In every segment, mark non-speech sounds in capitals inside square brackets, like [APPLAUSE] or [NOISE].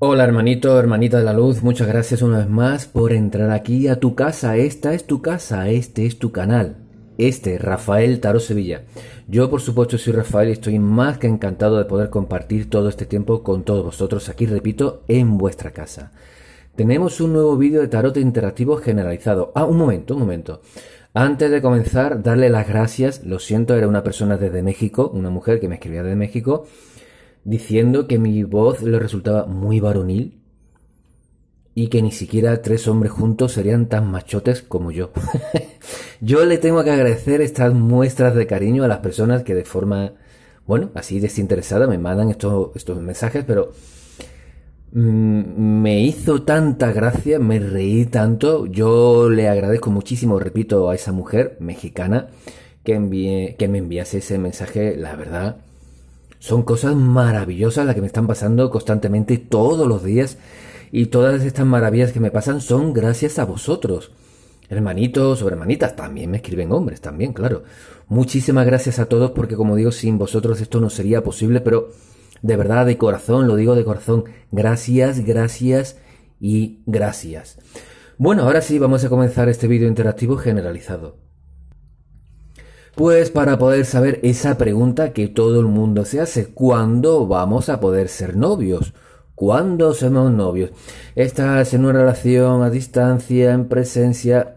Hola hermanito, hermanita de la luz, muchas gracias una vez más por entrar aquí a tu casa. Esta es tu casa, este es tu canal. Este, Rafael Taro Sevilla. Yo por supuesto soy Rafael y estoy más que encantado de poder compartir todo este tiempo con todos vosotros aquí, repito, en vuestra casa. Tenemos un nuevo vídeo de tarot interactivo generalizado. Ah, un momento, un momento. Antes de comenzar, darle las gracias. Lo siento, era una persona desde México, una mujer que me escribía desde México diciendo que mi voz le resultaba muy varonil y que ni siquiera tres hombres juntos serían tan machotes como yo. [LAUGHS] yo le tengo que agradecer estas muestras de cariño a las personas que de forma, bueno, así desinteresada me mandan estos, estos mensajes, pero mm, me hizo tanta gracia, me reí tanto. Yo le agradezco muchísimo, repito, a esa mujer mexicana que, que me enviase ese mensaje, la verdad. Son cosas maravillosas las que me están pasando constantemente todos los días y todas estas maravillas que me pasan son gracias a vosotros. Hermanitos o hermanitas, también me escriben hombres, también, claro. Muchísimas gracias a todos porque como digo, sin vosotros esto no sería posible, pero de verdad, de corazón, lo digo de corazón, gracias, gracias y gracias. Bueno, ahora sí, vamos a comenzar este vídeo interactivo generalizado. Pues para poder saber esa pregunta que todo el mundo se hace, ¿cuándo vamos a poder ser novios? ¿Cuándo somos novios? Estás en una relación a distancia, en presencia,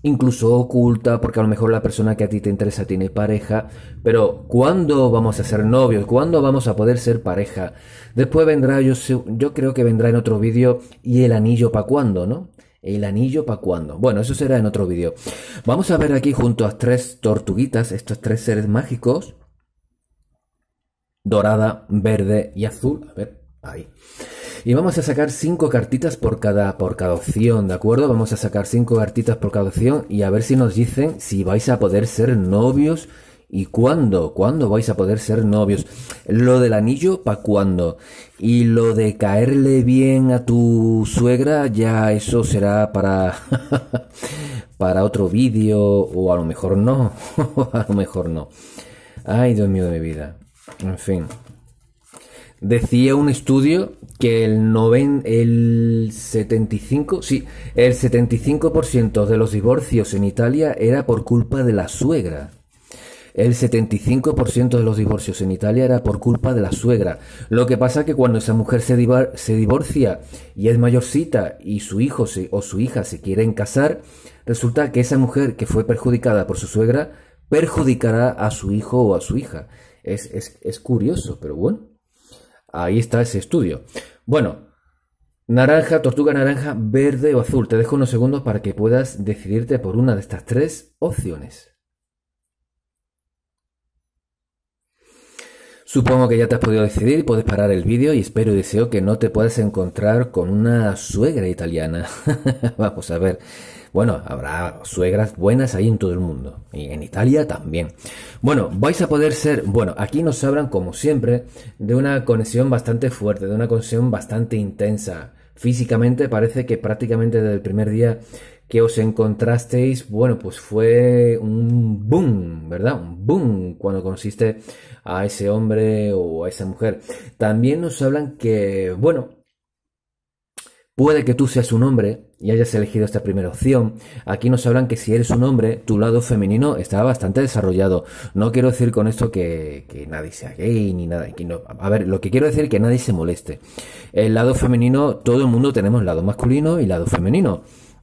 incluso oculta, porque a lo mejor la persona que a ti te interesa tiene pareja, pero ¿cuándo vamos a ser novios? ¿Cuándo vamos a poder ser pareja? Después vendrá, yo, yo creo que vendrá en otro vídeo, y el anillo para cuándo, ¿no? ¿El anillo para cuándo? Bueno, eso será en otro vídeo. Vamos a ver aquí junto a tres tortuguitas, estos tres seres mágicos. Dorada, verde y azul. A ver, ahí. Y vamos a sacar cinco cartitas por cada, por cada opción, ¿de acuerdo? Vamos a sacar cinco cartitas por cada opción y a ver si nos dicen si vais a poder ser novios ¿Y cuándo? ¿Cuándo vais a poder ser novios? Lo del anillo, ¿Para cuándo? Y lo de caerle bien a tu suegra, ya eso será para. [LAUGHS] para otro vídeo, o a lo mejor no, [LAUGHS] a lo mejor no. Ay, Dios mío de mi vida. En fin. Decía un estudio que el, noven, el 75, sí, el 75% de los divorcios en Italia era por culpa de la suegra. El 75% de los divorcios en Italia era por culpa de la suegra. Lo que pasa que cuando esa mujer se, divorcia y es mayorcita y su hijo o su hija se quieren casar, resulta que esa mujer que fue perjudicada por su suegra perjudicará a su hijo o a su hija. es, es curioso, pero bueno. Ahí está ese estudio. Bueno, naranja, tortuga naranja, verde o azul. Te dejo unos segundos para que puedas decidirte por una de estas tres opciones. Supongo que ya te has podido decidir, puedes parar el vídeo y espero y deseo que no te puedas encontrar con una suegra italiana. [LAUGHS] Vamos a ver. Bueno, habrá suegras buenas ahí en todo el mundo. Y en Italia también. Bueno, vais a poder ser... Bueno, aquí nos hablan, como siempre, de una conexión bastante fuerte, de una conexión bastante intensa. Físicamente parece que prácticamente desde el primer día que os encontrasteis, bueno, pues fue un boom, ¿verdad? Un boom cuando consiste a ese hombre o a esa mujer. También nos hablan que, bueno, Puede que tú seas un hombre y hayas elegido esta primera opción. Aquí nos hablan que si eres un hombre, tu lado femenino está bastante desarrollado. No quiero decir con esto que, nadie sea gay ni nada. no. a ver, lo que quiero decir es que nadie se moleste. El lado femenino, todo el mundo tenemos lado masculino y lado femenino.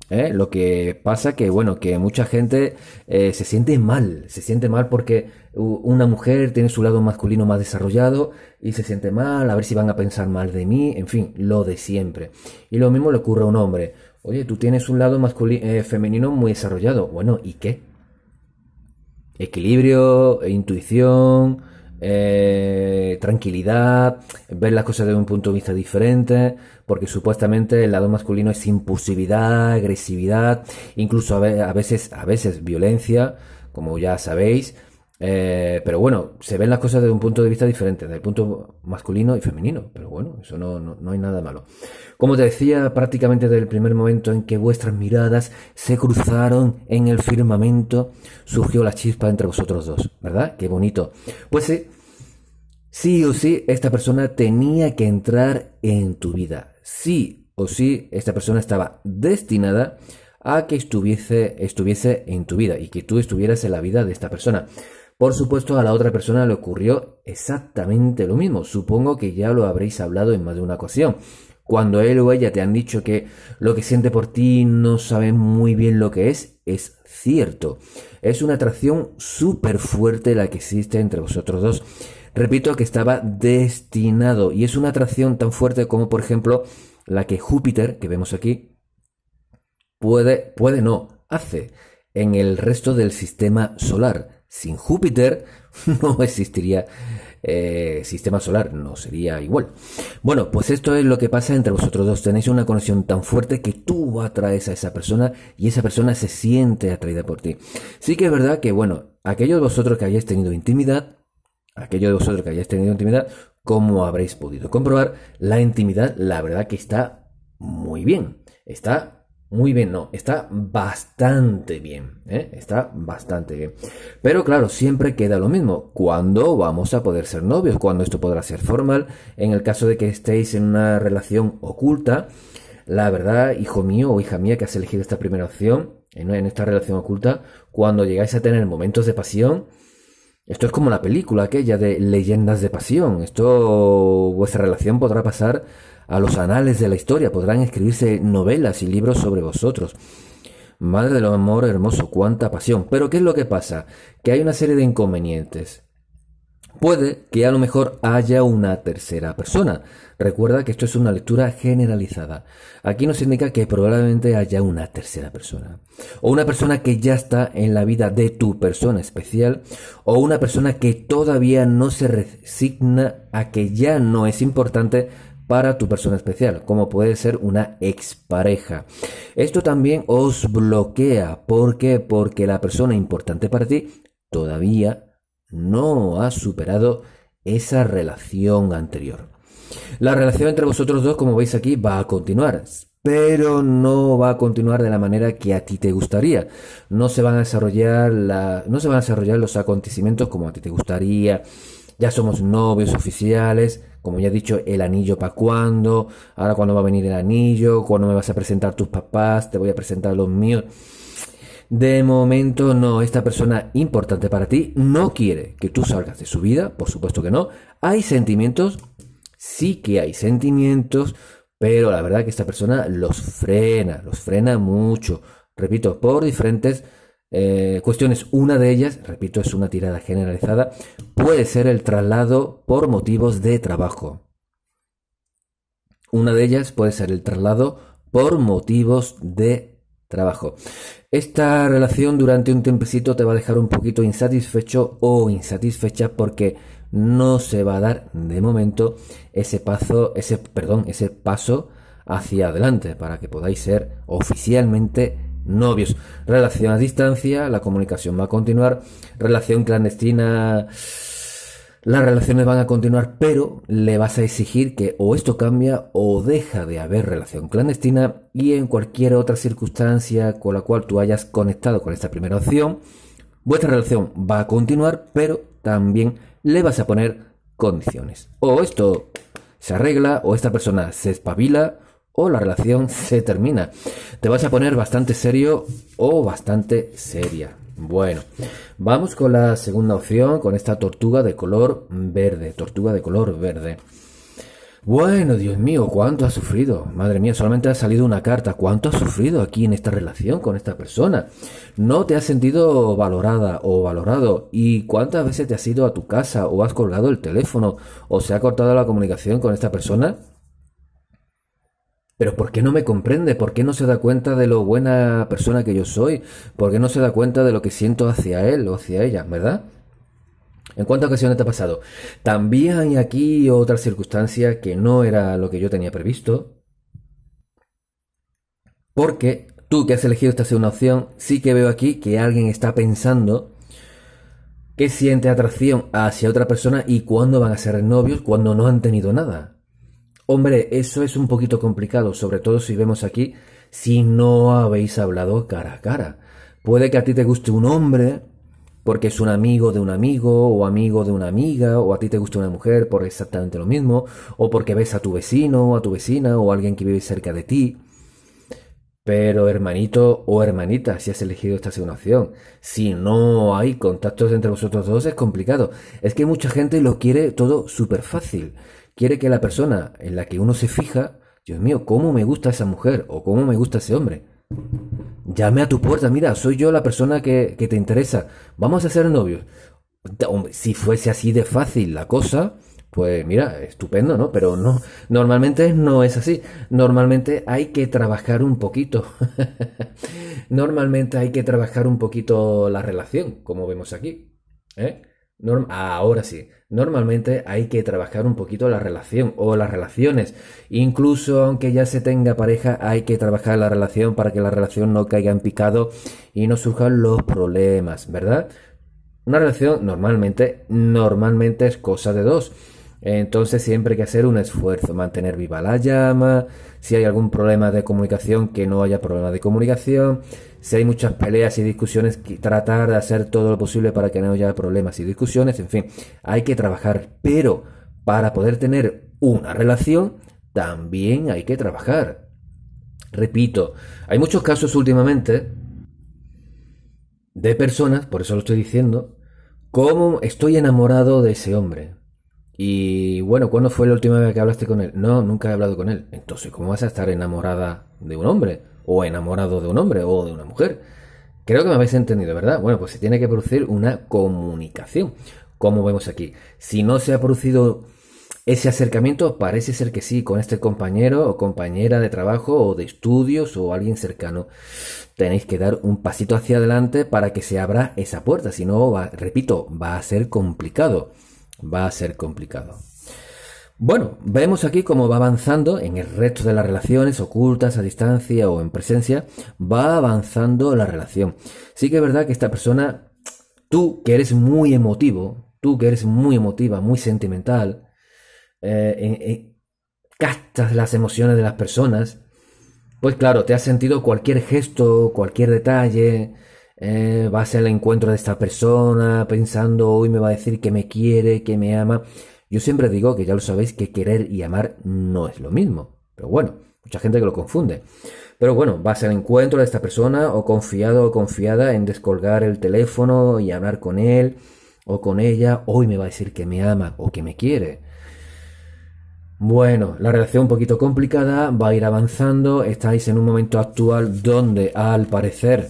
¿eh? Lo que pasa que, bueno, que mucha gente eh, se siente mal, se siente mal porque una mujer tiene su lado masculino más desarrollado y se siente mal, a ver si van a pensar mal de mí, en fin, lo de siempre. Y lo mismo le ocurre a un hombre. Oye, tú tienes un lado masculino, eh, femenino muy desarrollado. Bueno, ¿y qué? Equilibrio, intuición, eh, tranquilidad, ver las cosas desde un punto de vista diferente, porque supuestamente el lado masculino es impulsividad, agresividad, incluso a veces, a veces violencia, como ya sabéis, eh, pero bueno, se ven las cosas desde un punto de vista diferente, desde el punto masculino y femenino. Pero bueno, eso no, no, hay nada malo. Como te decía, prácticamente desde el primer momento en que vuestras miradas se cruzaron en el firmamento, surgió la chispa entre vosotros dos, ¿verdad? Qué bonito. Pues sí, sí o sí, esta persona tenía que entrar en tu vida. Sí o sí, esta persona estaba destinada a que estuviese, estuviese en tu vida y que tú estuvieras en la vida de esta persona. Por supuesto, a la otra persona le ocurrió exactamente lo mismo. Supongo que ya lo habréis hablado en más de una ocasión. Cuando él o ella te han dicho que lo que siente por ti no sabe muy bien lo que es, es cierto. Es una atracción súper fuerte la que existe entre vosotros dos. Repito que estaba destinado y es una atracción tan fuerte como por ejemplo la que Júpiter, que vemos aquí, puede, puede no, hace en el resto del sistema solar. Sin Júpiter [LAUGHS] no existiría eh, sistema solar, no sería igual. Bueno, pues esto es lo que pasa entre vosotros dos. Tenéis una conexión tan fuerte que tú atraes a esa persona y esa persona se siente atraída por ti. Sí que es verdad que, bueno, aquellos de vosotros que hayáis tenido intimidad, aquellos de vosotros que hayáis tenido intimidad, como habréis podido comprobar, la intimidad, la verdad que está muy bien. Está muy bien, no, está bastante bien, ¿eh? está bastante bien. Pero claro, siempre queda lo mismo, ¿cuándo vamos a poder ser novios? ¿Cuándo esto podrá ser formal? En el caso de que estéis en una relación oculta, la verdad, hijo mío o hija mía que has elegido esta primera opción, en, esta relación oculta, cuando llegáis a tener momentos de pasión, esto es como la película aquella de Leyendas de Pasión. Esto, vuestra relación podrá pasar a los anales de la historia, podrán escribirse novelas y libros sobre vosotros. Madre del amor hermoso, cuánta pasión. Pero ¿qué es lo que pasa? Que hay una serie de inconvenientes. Puede que a lo mejor haya una tercera persona. Recuerda que esto es una lectura generalizada. Aquí nos indica que probablemente haya una tercera persona. O una persona que ya está en la vida de tu persona especial. O una persona que todavía no se resigna a que ya no es importante para tu persona especial, como puede ser una expareja. Esto también os bloquea. ¿Por qué? Porque la persona importante para ti todavía no ha superado esa relación anterior. La relación entre vosotros dos, como veis aquí, va a continuar, pero no va a continuar de la manera que a ti te gustaría. No se van a desarrollar, los acontecimientos como a ti te gustaría. Ya somos novios oficiales, como ya he dicho, el anillo para cuándo, ahora cuándo va a venir el anillo, cuándo me vas a presentar tus papás, te voy a presentar los míos. De momento no, esta persona importante para ti no quiere que tú salgas de su vida, por supuesto que no. Hay sentimientos, sí que hay sentimientos, pero la verdad que esta persona los frena, los frena mucho. Repito, por diferentes eh, cuestiones. Una de ellas, repito, es una tirada generalizada, puede ser el traslado por motivos de trabajo. Una de ellas puede ser el traslado por motivos de Trabajo. Esta relación durante un tiempecito te va a dejar un poquito insatisfecho o insatisfecha porque no se va a dar de momento ese paso, ese, perdón, ese paso hacia adelante para que podáis ser oficialmente novios. Relación a distancia, la comunicación va a continuar. Relación clandestina las relaciones van a continuar, pero le vas a exigir que o esto cambia o deja de haber relación clandestina y en cualquier otra circunstancia con la cual tú hayas conectado con esta primera opción, vuestra relación va a continuar, pero también le vas a poner condiciones. O esto se arregla, o esta persona se espabila, o la relación se termina. Te vas a poner bastante serio o bastante seria. Bueno, vamos con la segunda opción, con esta tortuga de color verde, tortuga de color verde. Bueno, Dios mío, cuánto ha sufrido. Madre mía, solamente ha salido una carta. ¿Cuánto ha sufrido aquí en esta relación con esta persona? No te has sentido valorada o valorado. ¿Y cuántas veces te has ido a tu casa o has colgado el teléfono o se ha cortado la comunicación con esta persona? Pero ¿por qué no me comprende? ¿Por qué no se da cuenta de lo buena persona que yo soy? ¿Por qué no se da cuenta de lo que siento hacia él o hacia ella, verdad? ¿En cuántas ocasiones te ha pasado? También hay aquí otra circunstancia que no era lo que yo tenía previsto. Porque tú que has elegido esta segunda opción, sí que veo aquí que alguien está pensando que siente atracción hacia otra persona y cuándo van a ser novios cuando no han tenido nada. Hombre, eso es un poquito complicado, sobre todo si vemos aquí si no habéis hablado cara a cara. Puede que a ti te guste un hombre porque es un amigo de un amigo o amigo de una amiga, o a ti te guste una mujer por exactamente lo mismo, o porque ves a tu vecino o a tu vecina o alguien que vive cerca de ti. Pero hermanito o hermanita, si has elegido esta segunda opción, si no hay contactos entre vosotros dos es complicado. Es que mucha gente lo quiere todo súper fácil quiere que la persona en la que uno se fija, Dios mío, ¿cómo me gusta esa mujer o cómo me gusta ese hombre? Llame a tu puerta, mira, soy yo la persona que, que te interesa, vamos a ser novios. Si fuese así de fácil la cosa, pues mira, estupendo, ¿no? Pero no, normalmente no es así. Normalmente hay que trabajar un poquito. [LAUGHS] normalmente hay que trabajar un poquito la relación, como vemos aquí. ¿Eh? ahora sí, normalmente hay que trabajar un poquito la relación o las relaciones. Incluso aunque ya se tenga pareja, hay que trabajar la relación para que la relación no caiga en picado y no surjan los problemas, ¿verdad? Una relación normalmente, normalmente es cosa de dos. Entonces siempre hay que hacer un esfuerzo, mantener viva la llama, si hay algún problema de comunicación, que no haya problema de comunicación, si hay muchas peleas y discusiones, tratar de hacer todo lo posible para que no haya problemas y discusiones, en fin, hay que trabajar, pero para poder tener una relación, también hay que trabajar. Repito, hay muchos casos últimamente de personas, por eso lo estoy diciendo, como estoy enamorado de ese hombre, y bueno, ¿cuándo fue la última vez que hablaste con él? No, nunca he hablado con él. Entonces, ¿cómo vas a estar enamorada de un hombre? O enamorado de un hombre o de una mujer. Creo que me habéis entendido, ¿verdad? Bueno, pues se tiene que producir una comunicación, como vemos aquí. Si no se ha producido ese acercamiento, parece ser que sí, con este compañero o compañera de trabajo o de estudios o alguien cercano. Tenéis que dar un pasito hacia adelante para que se abra esa puerta, si no, repito, va a ser complicado va a ser complicado. Bueno, vemos aquí cómo va avanzando en el resto de las relaciones ocultas, a distancia o en presencia, va avanzando la relación. Sí que es verdad que esta persona, tú que eres muy emotivo, tú que eres muy emotiva, muy sentimental, eh, castas las emociones de las personas, pues claro, te has sentido cualquier gesto, cualquier detalle, eh, va a ser el encuentro de esta persona, pensando hoy me va a decir que me quiere, que me ama. Yo siempre digo que ya lo sabéis que querer y amar no es lo mismo. Pero bueno, mucha gente que lo confunde. Pero bueno, va a ser el encuentro de esta persona o confiado o confiada en descolgar el teléfono y hablar con él o con ella. Hoy me va a decir que me ama o que me quiere. Bueno, la relación un poquito complicada, va a ir avanzando, estáis en un momento actual donde al parecer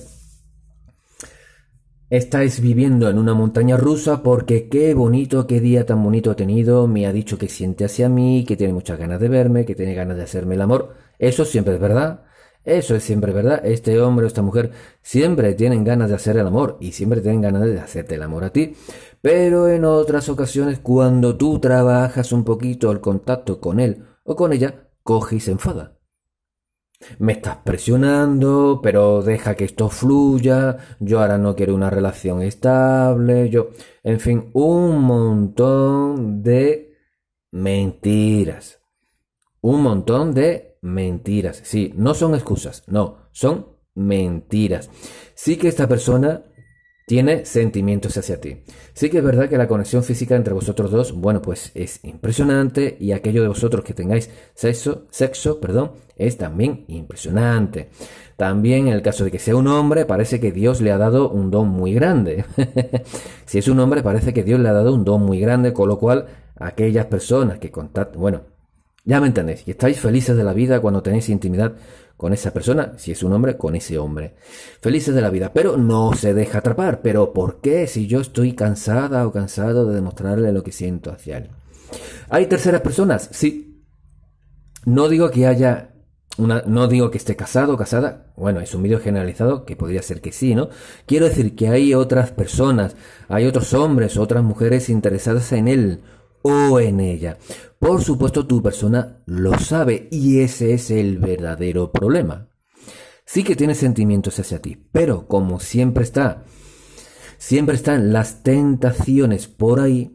Estáis viviendo en una montaña rusa porque qué bonito, qué día tan bonito ha tenido, me ha dicho que siente hacia mí, que tiene muchas ganas de verme, que tiene ganas de hacerme el amor. Eso siempre es verdad. Eso es siempre verdad. Este hombre o esta mujer siempre tienen ganas de hacer el amor y siempre tienen ganas de hacerte el amor a ti. Pero en otras ocasiones, cuando tú trabajas un poquito el contacto con él o con ella, coges y se enfada. Me estás presionando, pero deja que esto fluya, yo ahora no quiero una relación estable, yo, en fin, un montón de mentiras. Un montón de mentiras. Sí, no son excusas, no, son mentiras. Sí que esta persona tiene sentimientos hacia ti. Sí que es verdad que la conexión física entre vosotros dos, bueno, pues es impresionante y aquello de vosotros que tengáis sexo, sexo, perdón, es también impresionante. También en el caso de que sea un hombre, parece que Dios le ha dado un don muy grande. [LAUGHS] si es un hombre, parece que Dios le ha dado un don muy grande, con lo cual aquellas personas que contactan, bueno, ya me entendéis, y estáis felices de la vida cuando tenéis intimidad con esa persona, si es un hombre, con ese hombre. Felices de la vida, pero no se deja atrapar. Pero ¿por qué si yo estoy cansada o cansado de demostrarle lo que siento hacia él? ¿Hay terceras personas? Sí. No digo que haya... Una, no digo que esté casado o casada, bueno, es un vídeo generalizado que podría ser que sí, ¿no? Quiero decir que hay otras personas, hay otros hombres, otras mujeres interesadas en él, o en ella. Por supuesto, tu persona lo sabe y ese es el verdadero problema. Sí que tiene sentimientos hacia ti, pero como siempre está, siempre están las tentaciones por ahí,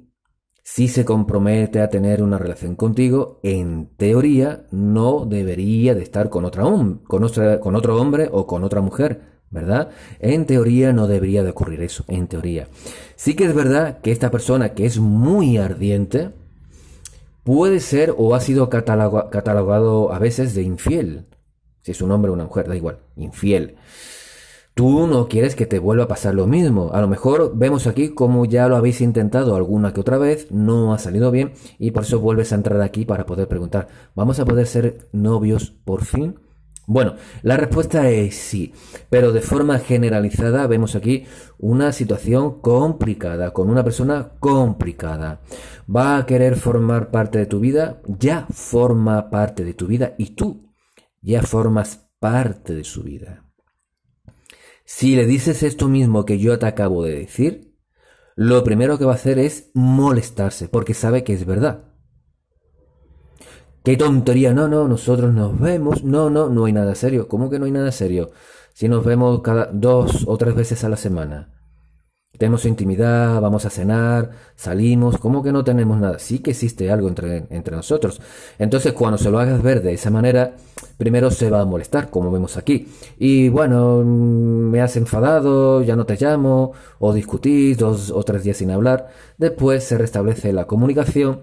si se compromete a tener una relación contigo, en teoría no debería de estar con, otra con, otra, con otro hombre o con otra mujer ¿verdad? En teoría no debería de ocurrir eso, en teoría. Sí que es verdad que esta persona que es muy ardiente puede ser o ha sido catalogado a veces de infiel. Si es un hombre o una mujer, da igual, infiel. Tú no quieres que te vuelva a pasar lo mismo. A lo mejor vemos aquí como ya lo habéis intentado alguna que otra vez, no ha salido bien y por eso vuelves a entrar aquí para poder preguntar, ¿vamos a poder ser novios por fin? Bueno, la respuesta es sí, pero de forma generalizada vemos aquí una situación complicada, con una persona complicada. Va a querer formar parte de tu vida, ya forma parte de tu vida y tú ya formas parte de su vida. Si le dices esto mismo que yo te acabo de decir, lo primero que va a hacer es molestarse, porque sabe que es verdad. Qué tontería, no, no, nosotros nos vemos, no, no, no hay nada serio. ¿Cómo que no hay nada serio? Si nos vemos cada dos o tres veces a la semana. Tenemos intimidad, vamos a cenar, salimos, ¿cómo que no tenemos nada? Sí que existe algo entre, entre nosotros. Entonces cuando se lo hagas ver de esa manera, primero se va a molestar, como vemos aquí. Y bueno, mm, me has enfadado, ya no te llamo, o discutís dos o tres días sin hablar. Después se restablece la comunicación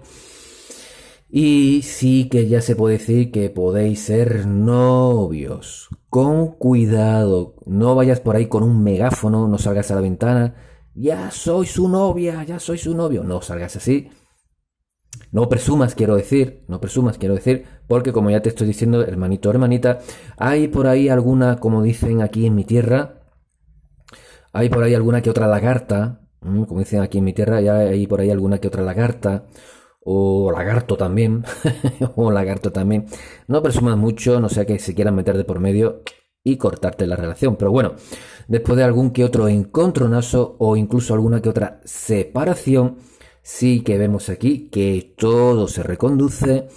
y sí que ya se puede decir que podéis ser novios. Con cuidado, no vayas por ahí con un megáfono, no salgas a la ventana. Ya soy su novia, ya soy su novio. No salgas así. No presumas, quiero decir, no presumas, quiero decir, porque como ya te estoy diciendo, hermanito o hermanita, hay por ahí alguna, como dicen aquí en mi tierra, hay por ahí alguna que otra lagarta, como dicen aquí en mi tierra, ya hay por ahí alguna que otra lagarta, o lagarto también, [LAUGHS] o lagarto también. No presumas mucho, no sea que se quieran meter de por medio y cortarte la relación. Pero bueno, después de algún que otro encontronazo o incluso alguna que otra separación, sí que vemos aquí que todo se reconduce,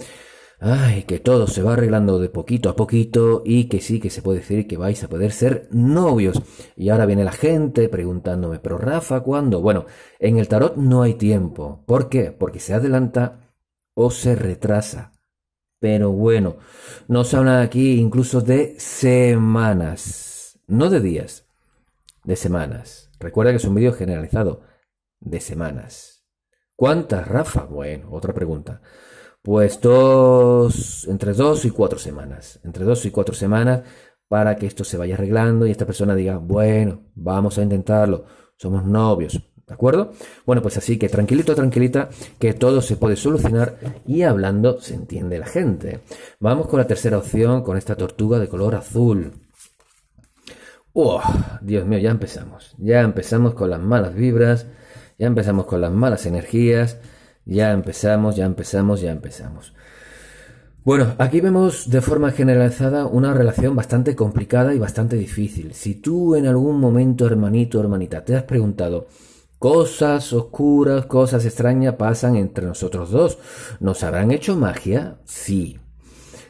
Ay, que todo se va arreglando de poquito a poquito y que sí que se puede decir que vais a poder ser novios. Y ahora viene la gente preguntándome, pero Rafa, ¿cuándo? Bueno, en el tarot no hay tiempo. ¿Por qué? Porque se adelanta o se retrasa. Pero bueno, nos hablan aquí incluso de semanas, no de días, de semanas. Recuerda que es un vídeo generalizado, de semanas. ¿Cuántas, Rafa? Bueno, otra pregunta pues dos, entre dos y cuatro semanas, entre dos y cuatro semanas para que esto se vaya arreglando y esta persona diga, bueno, vamos a intentarlo, somos novios, ¿de acuerdo? Bueno, pues así que tranquilito, tranquilita, que todo se puede solucionar y hablando se entiende la gente. Vamos con la tercera opción, con esta tortuga de color azul. Oh, Dios mío, ya empezamos, ya empezamos con las malas vibras, ya empezamos con las malas energías ya empezamos, ya empezamos, ya empezamos. Bueno, aquí vemos de forma generalizada una relación bastante complicada y bastante difícil. Si tú en algún momento, hermanito, hermanita, te has preguntado, cosas oscuras, cosas extrañas pasan entre nosotros dos, ¿nos habrán hecho magia? Sí.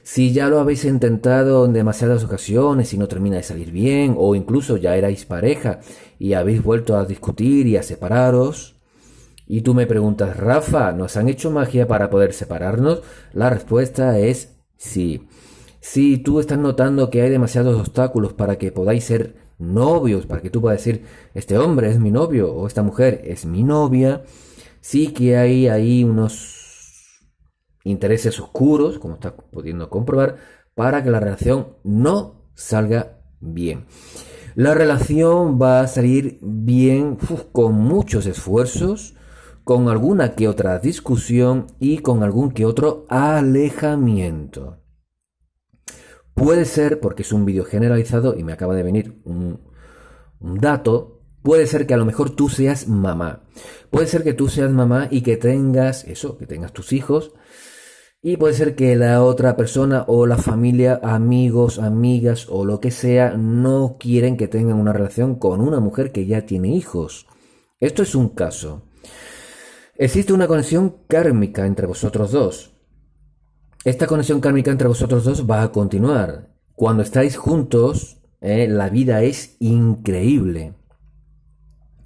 Si ya lo habéis intentado en demasiadas ocasiones y no termina de salir bien, o incluso ya erais pareja y habéis vuelto a discutir y a separaros, y tú me preguntas, Rafa, ¿nos han hecho magia para poder separarnos? La respuesta es sí. Si tú estás notando que hay demasiados obstáculos para que podáis ser novios, para que tú puedas decir, este hombre es mi novio o esta mujer es mi novia, sí que hay ahí unos intereses oscuros, como estás pudiendo comprobar, para que la relación no salga bien. La relación va a salir bien con muchos esfuerzos con alguna que otra discusión y con algún que otro alejamiento. Puede ser, porque es un vídeo generalizado y me acaba de venir un, dato, puede ser que a lo mejor tú seas mamá. Puede ser que tú seas mamá y que tengas eso, que tengas tus hijos. Y puede ser que la otra persona o la familia, amigos, amigas o lo que sea, no quieren que tengan una relación con una mujer que ya tiene hijos. Esto es un caso. Existe una conexión kármica entre vosotros dos. Esta conexión kármica entre vosotros dos va a continuar. Cuando estáis juntos, eh, la vida es increíble.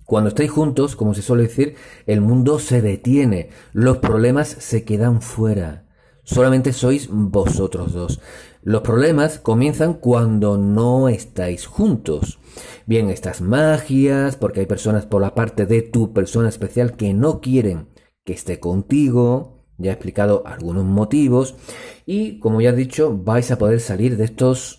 Cuando estáis juntos, como se suele decir, el mundo se detiene, los problemas se quedan fuera. Solamente sois vosotros dos. Los problemas comienzan cuando no estáis juntos. Bien, estas magias, porque hay personas por la parte de tu persona especial que no quieren que esté contigo. Ya he explicado algunos motivos. Y como ya he dicho, vais a poder salir de estos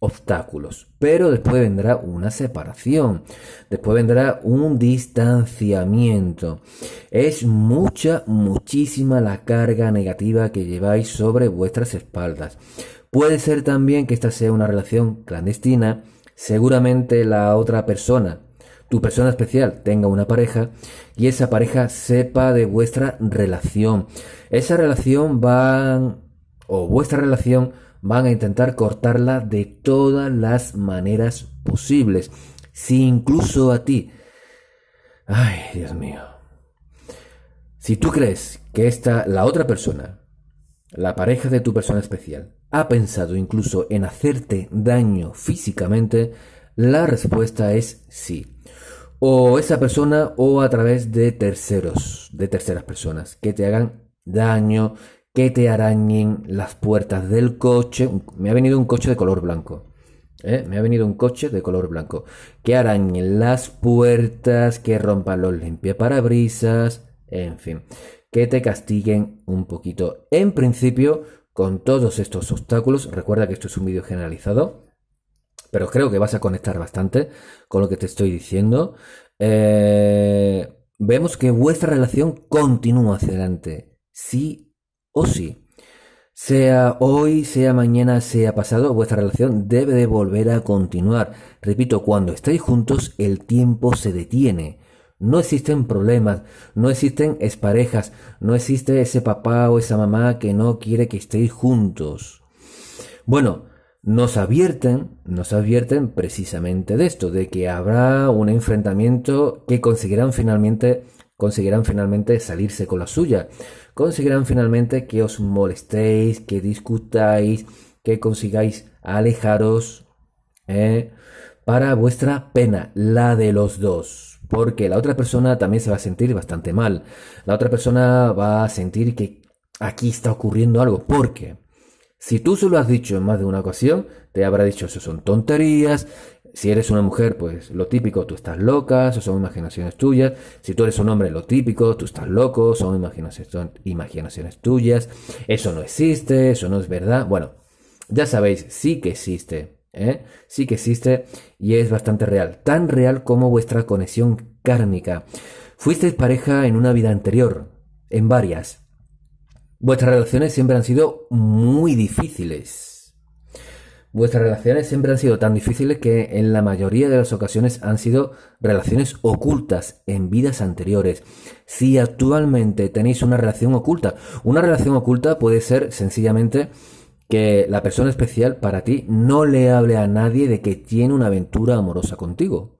obstáculos. Pero después vendrá una separación, después vendrá un distanciamiento. Es mucha, muchísima la carga negativa que lleváis sobre vuestras espaldas. Puede ser también que esta sea una relación clandestina, seguramente la otra persona tu persona especial tenga una pareja y esa pareja sepa de vuestra relación. Esa relación va o vuestra relación van a intentar cortarla de todas las maneras posibles. Si incluso a ti, ay Dios mío, si tú crees que esta, la otra persona, la pareja de tu persona especial, ha pensado incluso en hacerte daño físicamente, la respuesta es sí. O esa persona o a través de terceros, de terceras personas, que te hagan daño que te arañen las puertas del coche. Me ha venido un coche de color blanco. ¿eh? Me ha venido un coche de color blanco. Que arañen las puertas, que rompan los limpiaparabrisas, en fin. Que te castiguen un poquito. En principio, con todos estos obstáculos, recuerda que esto es un vídeo generalizado. Pero creo que vas a conectar bastante con lo que te estoy diciendo. Eh, vemos que vuestra relación continúa hacia adelante. Sí o sí. Sea hoy, sea mañana, sea pasado, vuestra relación debe de volver a continuar. Repito, cuando estáis juntos, el tiempo se detiene. No existen problemas, no existen esparejas, no existe ese papá o esa mamá que no quiere que estéis juntos. Bueno, nos advierten, nos advierten precisamente de esto, de que habrá un enfrentamiento que conseguirán finalmente, conseguirán finalmente salirse con la suya conseguirán finalmente que os molestéis, que discutáis, que consigáis alejaros ¿eh? para vuestra pena, la de los dos. Porque la otra persona también se va a sentir bastante mal. La otra persona va a sentir que aquí está ocurriendo algo. Porque si tú se lo has dicho en más de una ocasión, te habrá dicho, que son tonterías, si eres una mujer, pues lo típico, tú estás loca, eso son imaginaciones tuyas. Si tú eres un hombre, lo típico, tú estás loco, son imaginaciones, son imaginaciones tuyas. Eso no existe, eso no es verdad. Bueno, ya sabéis, sí que existe. ¿eh? Sí que existe y es bastante real. Tan real como vuestra conexión kármica. Fuisteis pareja en una vida anterior, en varias. Vuestras relaciones siempre han sido muy difíciles Vuestras relaciones siempre han sido tan difíciles que en la mayoría de las ocasiones han sido relaciones ocultas en vidas anteriores. Si actualmente tenéis una relación oculta, una relación oculta puede ser sencillamente que la persona especial para ti no le hable a nadie de que tiene una aventura amorosa contigo.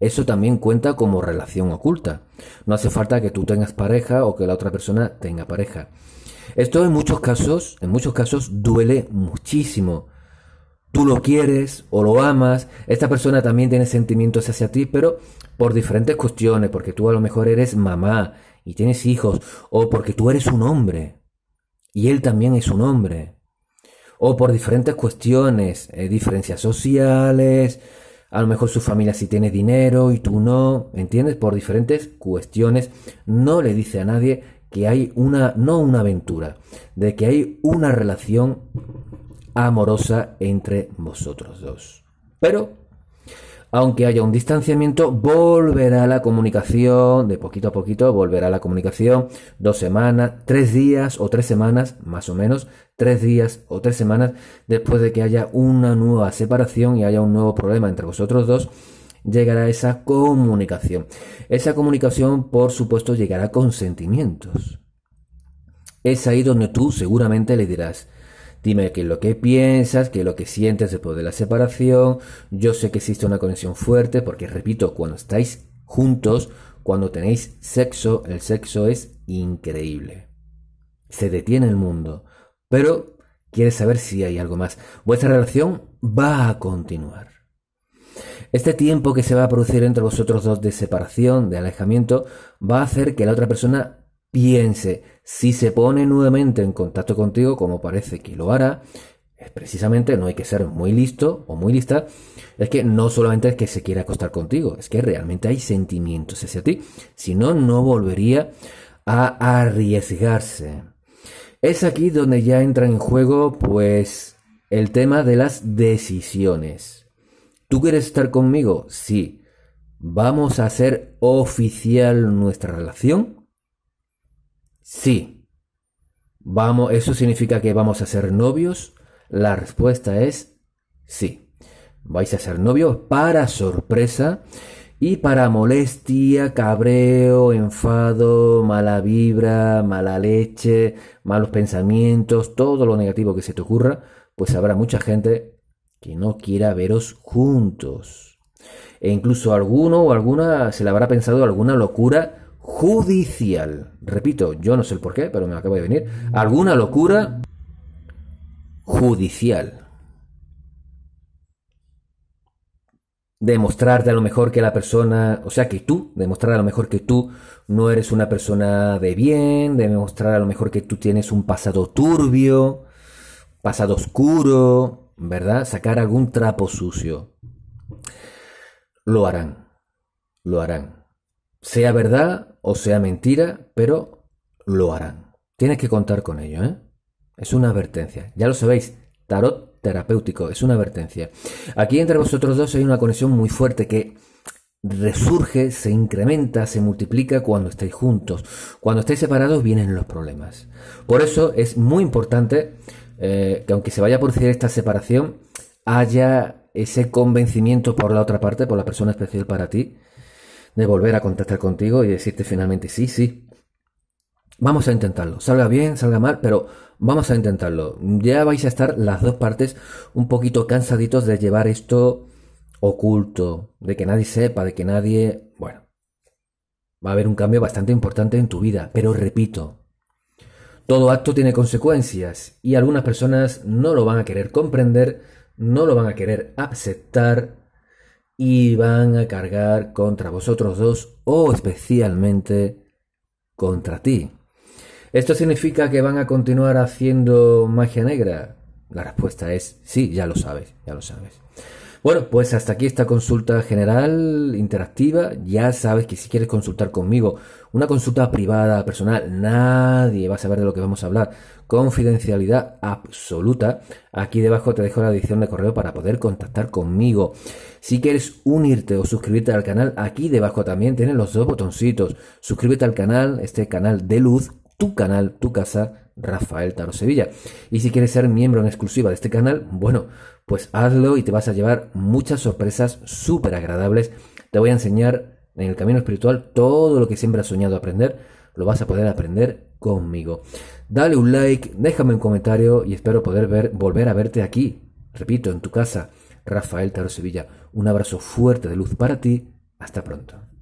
Eso también cuenta como relación oculta. No hace falta que tú tengas pareja o que la otra persona tenga pareja. Esto en muchos casos, en muchos casos duele muchísimo tú lo quieres o lo amas, esta persona también tiene sentimientos hacia ti, pero por diferentes cuestiones, porque tú a lo mejor eres mamá y tienes hijos, o porque tú eres un hombre y él también es un hombre, o por diferentes cuestiones, eh, diferencias sociales, a lo mejor su familia sí tiene dinero y tú no, ¿entiendes? Por diferentes cuestiones, no le dice a nadie que hay una, no una aventura, de que hay una relación amorosa entre vosotros dos. Pero, aunque haya un distanciamiento, volverá la comunicación, de poquito a poquito volverá la comunicación, dos semanas, tres días o tres semanas, más o menos, tres días o tres semanas después de que haya una nueva separación y haya un nuevo problema entre vosotros dos, llegará esa comunicación. Esa comunicación, por supuesto, llegará con sentimientos. Es ahí donde tú seguramente le dirás, Dime qué es lo que piensas, qué es lo que sientes después de la separación. Yo sé que existe una conexión fuerte porque, repito, cuando estáis juntos, cuando tenéis sexo, el sexo es increíble. Se detiene el mundo, pero quieres saber si hay algo más. Vuestra relación va a continuar. Este tiempo que se va a producir entre vosotros dos de separación, de alejamiento, va a hacer que la otra persona piense, si se pone nuevamente en contacto contigo, como parece que lo hará, es precisamente no hay que ser muy listo o muy lista, es que no solamente es que se quiera acostar contigo, es que realmente hay sentimientos hacia ti, si no, no volvería a arriesgarse. Es aquí donde ya entra en juego, pues, el tema de las decisiones. ¿Tú quieres estar conmigo? Sí. ¿Vamos a hacer oficial nuestra relación? sí. Vamos, eso significa que vamos a ser novios. La respuesta es sí. Vais a ser novios para sorpresa y para molestia, cabreo, enfado, mala vibra, mala leche, malos pensamientos, todo lo negativo que se te ocurra, pues habrá mucha gente que no quiera veros juntos. E incluso alguno o alguna se le habrá pensado alguna locura judicial. Repito, yo no sé el por qué, pero me acabo de venir. Alguna locura judicial. Demostrarte a lo mejor que la persona, o sea, que tú, demostrar a lo mejor que tú no eres una persona de bien, demostrar a lo mejor que tú tienes un pasado turbio, pasado oscuro, ¿verdad? Sacar algún trapo sucio. Lo harán, lo harán sea verdad o sea mentira, pero lo harán. Tienes que contar con ello, ¿eh? Es una advertencia. Ya lo sabéis, tarot terapéutico, es una advertencia. Aquí entre vosotros dos hay una conexión muy fuerte que resurge, se incrementa, se multiplica cuando estáis juntos. Cuando estáis separados vienen los problemas. Por eso es muy importante eh, que aunque se vaya a producir esta separación, haya ese convencimiento por la otra parte, por la persona especial para ti, de volver a contactar contigo y decirte finalmente sí, sí. Vamos a intentarlo. Salga bien, salga mal, pero vamos a intentarlo. Ya vais a estar las dos partes un poquito cansaditos de llevar esto oculto, de que nadie sepa, de que nadie... Bueno, va a haber un cambio bastante importante en tu vida, pero repito, todo acto tiene consecuencias y algunas personas no lo van a querer comprender, no lo van a querer aceptar y van a cargar contra vosotros dos o especialmente contra ti. ¿Esto significa que van a continuar haciendo magia negra? La respuesta es sí, ya lo sabes, ya lo sabes. Bueno, pues hasta aquí esta consulta general, interactiva. Ya sabes que si quieres consultar conmigo, una consulta privada, personal, nadie va a saber de lo que vamos a hablar. Confidencialidad absoluta. Aquí debajo te dejo la dirección de correo para poder contactar conmigo. Si quieres unirte o suscribirte al canal, aquí debajo también tienes los dos botoncitos. Suscríbete al canal, este canal de luz tu canal, tu casa, Rafael Taro Sevilla. Y si quieres ser miembro en exclusiva de este canal, bueno, pues hazlo y te vas a llevar muchas sorpresas súper agradables. Te voy a enseñar en el camino espiritual todo lo que siempre has soñado aprender, lo vas a poder aprender conmigo. Dale un like, déjame un comentario y espero poder volver a verte aquí, repito, en tu casa, Rafael Taro Sevilla. Un abrazo fuerte de luz para ti. Hasta pronto.